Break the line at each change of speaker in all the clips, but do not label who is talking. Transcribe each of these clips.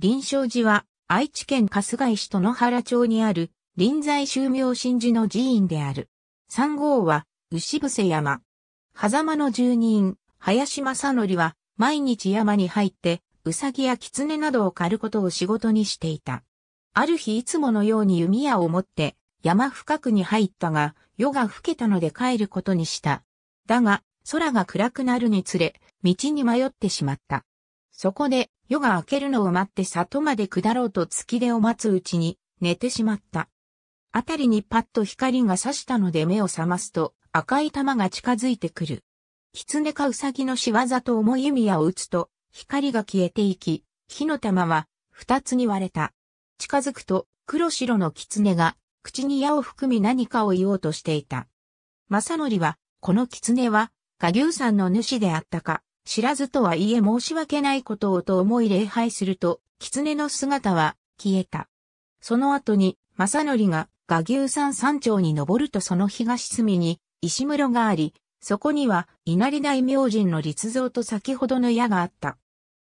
臨床寺は、愛知県春日井市野原町にある、臨在宗明神寺の寺院である。三号は、牛伏山。狭間の住人、林正則は、毎日山に入って、うさぎや狐などを狩ることを仕事にしていた。ある日いつものように弓矢を持って、山深くに入ったが、夜が更けたので帰ることにした。だが、空が暗くなるにつれ、道に迷ってしまった。そこで夜が明けるのを待って里まで下ろうと月出を待つうちに寝てしまった。あたりにパッと光が差したので目を覚ますと赤い玉が近づいてくる。狐かウサギの仕業と思い弓矢を打つと光が消えていき、火の玉は二つに割れた。近づくと黒白の狐が口に矢を含み何かを言おうとしていた。正則は、この狐は、下牛さんの主であったか、知らずとはいえ申し訳ないことをと思い礼拝すると、狐の姿は消えた。その後に、正則が画牛山山頂に登るとその東隅に石室があり、そこには稲荷大明神の立像と先ほどの矢があった。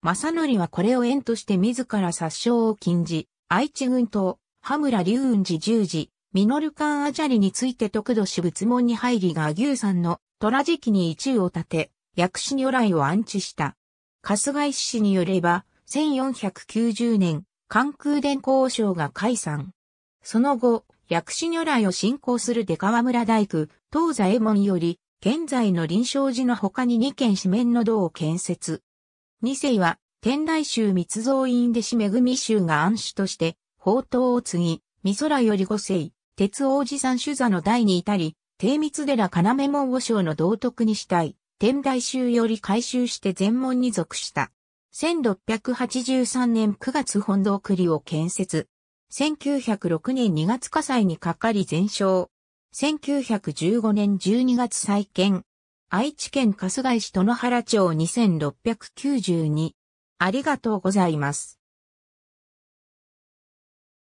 正則はこれを縁として自ら殺傷を禁じ、愛知軍と羽村龍雲寺十字、ミノルカンアジャリについて特度し仏門に入りが牛山の虎時期に一位を立て、薬師如来を安置した。春日井氏によれば、1490年、関空伝交渉が解散。その後、薬師如来を信仰する出川村大工、東座衛門より、現在の臨床寺の他に2軒四面の堂を建設。二世は、天台宗密造院でし恵み宗が安守として、宝刀を継ぎ、美空より五世、鉄王子山主座の代に至り、低密寺要門和尚の道徳にしたい。天台宗より改修して全門に属した。1683年9月本堂栗を建設。1906年2月火災にかかり全焼。1915年12月再建。愛知県春日井市殿原町2692。ありがとうございます。